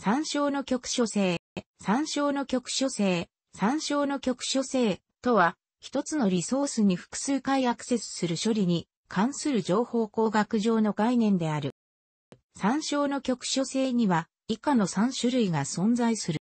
参照の局所性、参照の局所性、参照の局所性とは、一つのリソースに複数回アクセスする処理に関する情報工学上の概念である。参照の局所性には以下の3種類が存在する。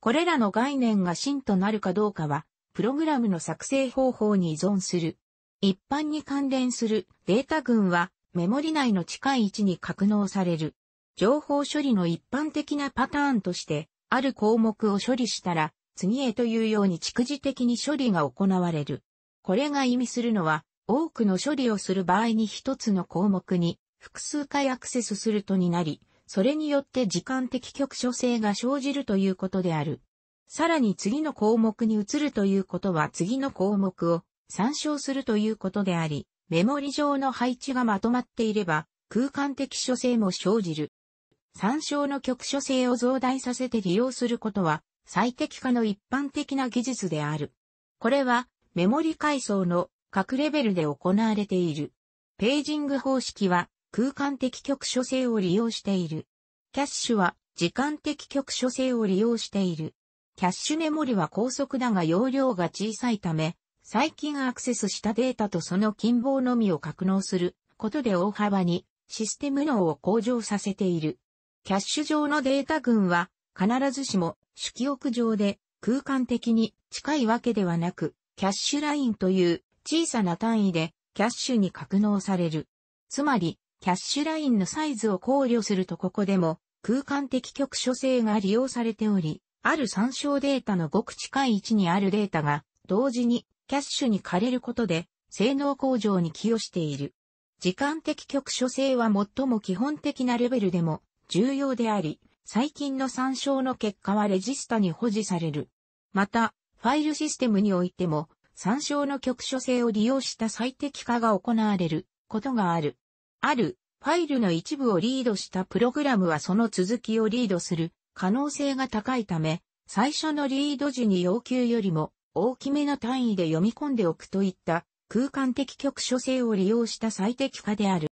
これらの概念が真となるかどうかは、プログラムの作成方法に依存する。一般に関連するデータ群はメモリ内の近い位置に格納される。情報処理の一般的なパターンとして、ある項目を処理したら、次へというように蓄次的に処理が行われる。これが意味するのは、多くの処理をする場合に一つの項目に複数回アクセスするとになり、それによって時間的局所性が生じるということである。さらに次の項目に移るということは次の項目を参照するということであり、メモリ上の配置がまとまっていれば空間的所性も生じる。参照の局所性を増大させて利用することは最適化の一般的な技術である。これはメモリ階層の各レベルで行われている。ページング方式は空間的局所性を利用している。キャッシュは時間的局所性を利用している。キャッシュメモリは高速だが容量が小さいため、最近アクセスしたデータとその近傍のみを格納することで大幅にシステム能を向上させている。キャッシュ上のデータ群は、必ずしも、主記憶上で、空間的に近いわけではなく、キャッシュラインという小さな単位でキャッシュに格納される。つまり、キャッシュラインのサイズを考慮するとここでも空間的局所性が利用されており、ある参照データのごく近い位置にあるデータが同時にキャッシュに枯れることで性能向上に寄与している。時間的局所性は最も基本的なレベルでも重要であり、最近の参照の結果はレジスタに保持される。また、ファイルシステムにおいても、参照の局所性を利用した最適化が行われることがある。ある、ファイルの一部をリードしたプログラムはその続きをリードする可能性が高いため、最初のリード時に要求よりも大きめの単位で読み込んでおくといった空間的局所性を利用した最適化である。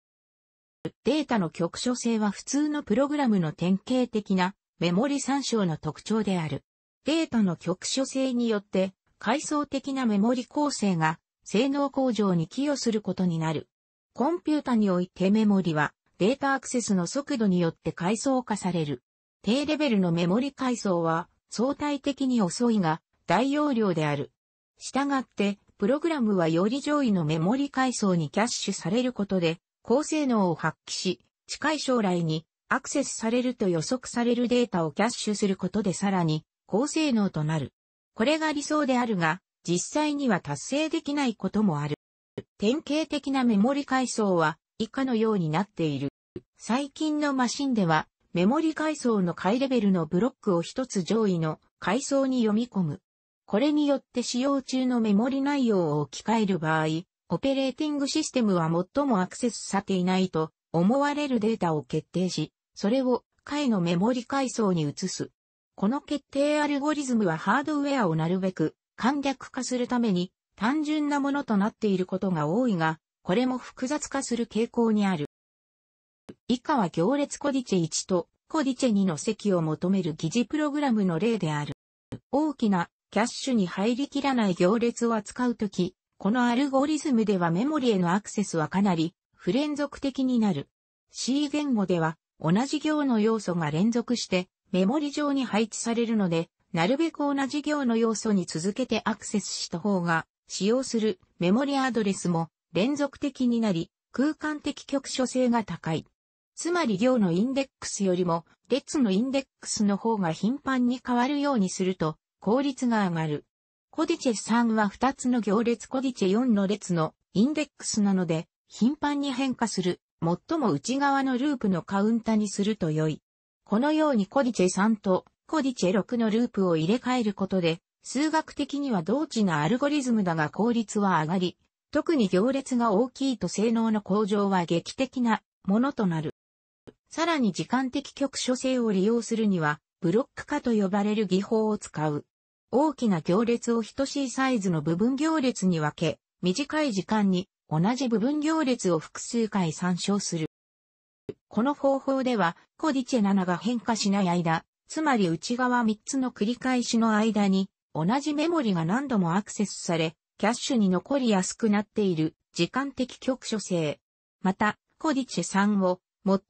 データの局所性は普通のプログラムの典型的なメモリ参照の特徴である。データの局所性によって階層的なメモリ構成が性能向上に寄与することになる。コンピュータにおいてメモリはデータアクセスの速度によって階層化される。低レベルのメモリ階層は相対的に遅いが大容量である。したがって、プログラムはより上位のメモリ階層にキャッシュされることで高性能を発揮し、近い将来にアクセスされると予測されるデータをキャッシュすることでさらに高性能となる。これが理想であるが、実際には達成できないこともある。典型的なメモリ階層は以下のようになっている。最近のマシンではメモリ階層の階レベルのブロックを一つ上位の階層に読み込む。これによって使用中のメモリ内容を置き換える場合、オペレーティングシステムは最もアクセスされていないと思われるデータを決定し、それを解のメモリ階層に移す。この決定アルゴリズムはハードウェアをなるべく簡略化するために単純なものとなっていることが多いが、これも複雑化する傾向にある。以下は行列コディチェ1とコディチェ2の積を求める疑似プログラムの例である。大きなキャッシュに入りきらない行列を扱うとき、このアルゴリズムではメモリへのアクセスはかなり不連続的になる。C 言語では同じ行の要素が連続してメモリ上に配置されるので、なるべく同じ行の要素に続けてアクセスした方が使用するメモリアドレスも連続的になり空間的局所性が高い。つまり行のインデックスよりも列のインデックスの方が頻繁に変わるようにすると効率が上がる。コディチェ3は2つの行列コディチェ4の列のインデックスなので、頻繁に変化する、最も内側のループのカウンタにすると良い。このようにコディチェ3とコディチェ6のループを入れ替えることで、数学的には同値なアルゴリズムだが効率は上がり、特に行列が大きいと性能の向上は劇的なものとなる。さらに時間的局所性を利用するには、ブロック化と呼ばれる技法を使う。大きな行列を等しいサイズの部分行列に分け、短い時間に同じ部分行列を複数回参照する。この方法では、コディチェ7が変化しない間、つまり内側3つの繰り返しの間に、同じメモリが何度もアクセスされ、キャッシュに残りやすくなっている時間的局所性。また、コディチェ3を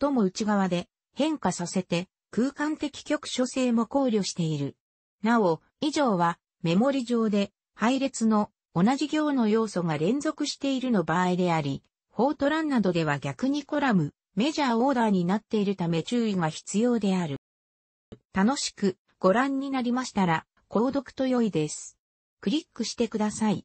最も内側で変化させて空間的局所性も考慮している。なお、以上はメモリ上で配列の同じ行の要素が連続しているの場合であり、フォートランなどでは逆にコラム、メジャーオーダーになっているため注意が必要である。楽しくご覧になりましたら、購読と良いです。クリックしてください。